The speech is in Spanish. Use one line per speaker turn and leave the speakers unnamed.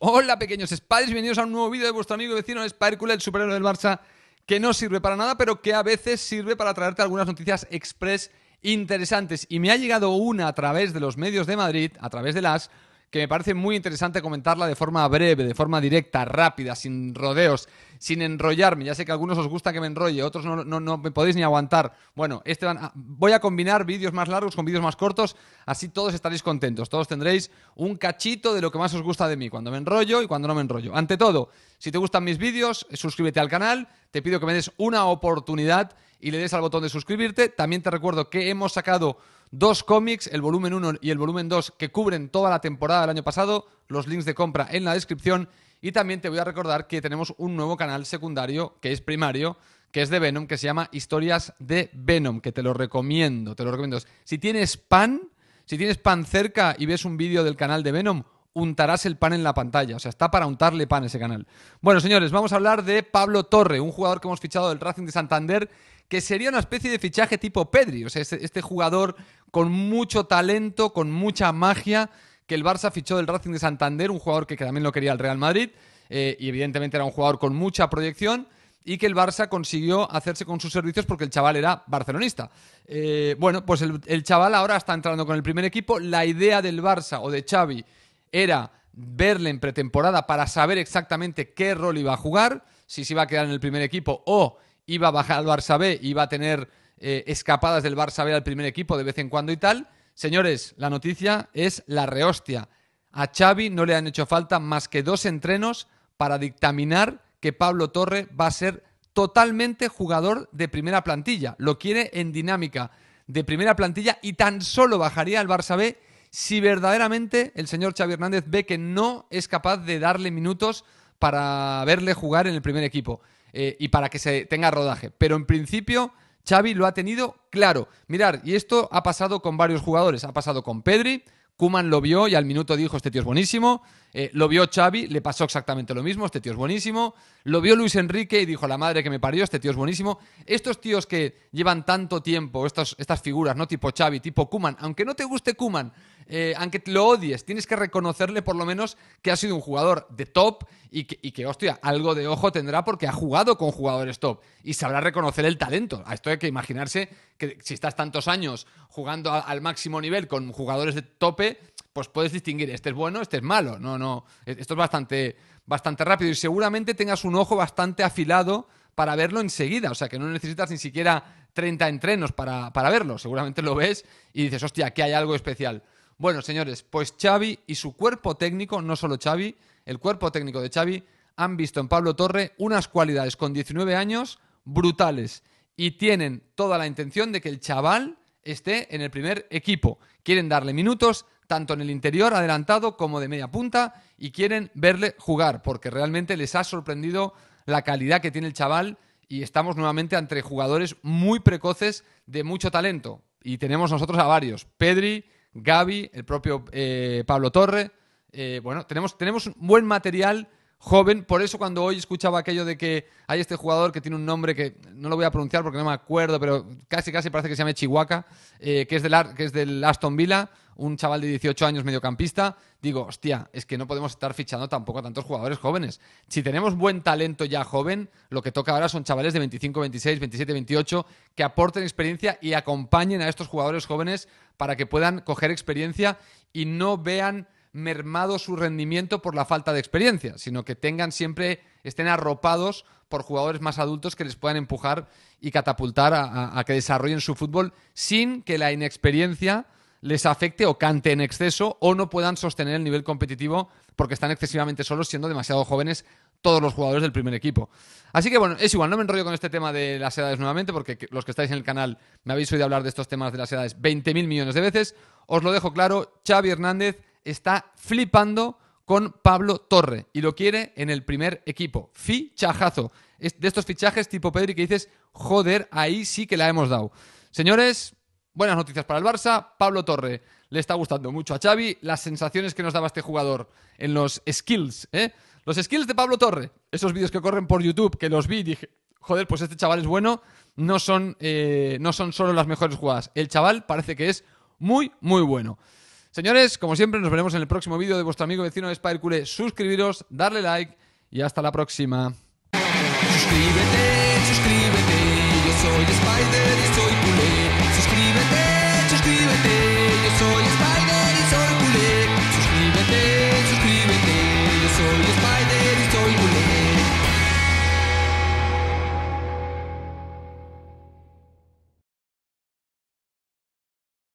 Hola pequeños Spiders, bienvenidos a un nuevo vídeo de vuestro amigo y vecino Spidercool, el superhéroe del Barça, que no sirve para nada, pero que a veces sirve para traerte algunas noticias express interesantes. Y me ha llegado una a través de los medios de Madrid, a través de las que me parece muy interesante comentarla de forma breve, de forma directa, rápida, sin rodeos, sin enrollarme. Ya sé que a algunos os gusta que me enrolle, otros no, no, me podéis ni aguantar. Bueno, este voy a combinar vídeos más largos con vídeos más cortos, así todos estaréis contentos, todos tendréis un cachito de lo que más os gusta de mí, cuando me enrollo y cuando no me enrollo. Ante todo, si te gustan mis vídeos, suscríbete al canal, te pido que me des una oportunidad y le des al botón de suscribirte. También te recuerdo que hemos sacado dos cómics, el volumen 1 y el volumen 2, que cubren toda la temporada del año pasado, los links de compra en la descripción. Y también te voy a recordar que tenemos un nuevo canal secundario, que es primario, que es de Venom, que se llama Historias de Venom, que te lo recomiendo, te lo recomiendo. Si tienes pan, si tienes pan cerca y ves un vídeo del canal de Venom, untarás el pan en la pantalla. O sea, está para untarle pan ese canal. Bueno, señores, vamos a hablar de Pablo Torre, un jugador que hemos fichado del Racing de Santander, que sería una especie de fichaje tipo Pedri. O sea, este, este jugador con mucho talento, con mucha magia, que el Barça fichó del Racing de Santander, un jugador que, también lo quería el Real Madrid, eh, y evidentemente era un jugador con mucha proyección, y que el Barça consiguió hacerse con sus servicios porque el chaval era barcelonista. Eh, bueno, pues el, el chaval ahora está entrando con el primer equipo. La idea del Barça o de Xavi era verle en pretemporada para saber exactamente qué rol iba a jugar, si se iba a quedar en el primer equipo o iba a bajar al Barça B, iba a tener eh, escapadas del Barça B al primer equipo de vez en cuando y tal. Señores, la noticia es la rehostia. A Xavi no le han hecho falta más que dos entrenos para dictaminar que Pablo Torre va a ser totalmente jugador de primera plantilla. Lo quiere en dinámica de primera plantilla y tan solo bajaría al Barça B si verdaderamente el señor Xavi Hernández ve que no es capaz de darle minutos para verle jugar en el primer equipo eh, y para que se tenga rodaje. Pero en principio Xavi lo ha tenido claro. Mirar, y esto ha pasado con varios jugadores. Ha pasado con Pedri, Kuman lo vio y al minuto dijo, este tío es buenísimo. Eh, lo vio Xavi, le pasó exactamente lo mismo, este tío es buenísimo. Lo vio Luis Enrique y dijo, la madre que me parió, este tío es buenísimo. Estos tíos que llevan tanto tiempo, estas figuras, ¿no? Tipo Xavi, tipo Kuman, aunque no te guste Kuman, eh, aunque lo odies, tienes que reconocerle por lo menos que ha sido un jugador de top y que, hostia, algo de ojo tendrá porque ha jugado con jugadores top y sabrá reconocer el talento. A esto hay que imaginarse que si estás tantos años jugando al máximo nivel con jugadores de tope, pues puedes distinguir, este es bueno, este es malo. No, no, e, esto es bastante, bastante rápido y seguramente tengas un ojo bastante afilado para verlo enseguida. O sea, que no necesitas ni siquiera 30 entrenos para, para, verlo. Seguramente lo ves y dices, hostia, aquí hay algo especial. Bueno, señores, pues Xavi y su cuerpo técnico, no solo Xavi, el cuerpo técnico de Xavi, han visto en Pablo Torre unas cualidades con 19 años brutales y tienen toda la intención de que el chaval esté en el primer equipo. Quieren darle minutos tanto en el interior adelantado como de media punta y quieren verle jugar porque realmente les ha sorprendido la calidad que tiene el chaval y estamos nuevamente ante jugadores muy precoces de mucho talento y tenemos nosotros a varios. Pedri, Gaby, el propio eh, Pablo Torre. Eh, bueno, tenemos, tenemos un buen material joven. Por eso cuando hoy escuchaba aquello de que hay este jugador que tiene un nombre que no lo voy a pronunciar porque no me acuerdo, pero casi casi parece que se llama Chihuaca, eh, que, es del, que es del Aston Villa, un chaval de 18 años mediocampista. Digo, hostia, es que no podemos estar fichando tampoco a tantos jugadores jóvenes. Si tenemos buen talento ya joven, lo que toca ahora son chavales de 25, 26, 27, 28 que aporten experiencia y acompañen a estos jugadores jóvenes para que puedan coger experiencia y no vean mermado su rendimiento por la falta de experiencia, sino que tengan siempre, estén arropados por jugadores más adultos que les puedan empujar y catapultar a, que desarrollen su fútbol sin que la inexperiencia les afecte o cante en exceso o no puedan sostener el nivel competitivo porque están excesivamente solos siendo demasiado jóvenes todos los jugadores del primer equipo. Así que bueno, es igual, no me enrollo con este tema de las edades nuevamente porque los que estáis en el canal me habéis oído hablar de estos temas de las edades 20.000 millones de veces. Os lo dejo claro, Xavi Hernández está flipando con Pablo Torre y lo quiere en el primer equipo. Fichajazo. de estos fichajes tipo Pedri que dices, joder, ahí sí que la hemos dado. Señores, buenas noticias para el Barça. Pablo Torre le está gustando mucho a Xavi. Las sensaciones que nos daba este jugador en los skills, ¿eh? Los skills de Pablo Torre, esos vídeos que corren por YouTube, que los vi y dije, joder, pues este chaval es bueno, no son, eh, no son solo las mejores jugadas. El chaval parece que es muy, muy bueno. Señores, como siempre, nos veremos en el próximo vídeo de vuestro amigo vecino de Spider Suscribiros, darle like y hasta la próxima. Suscríbete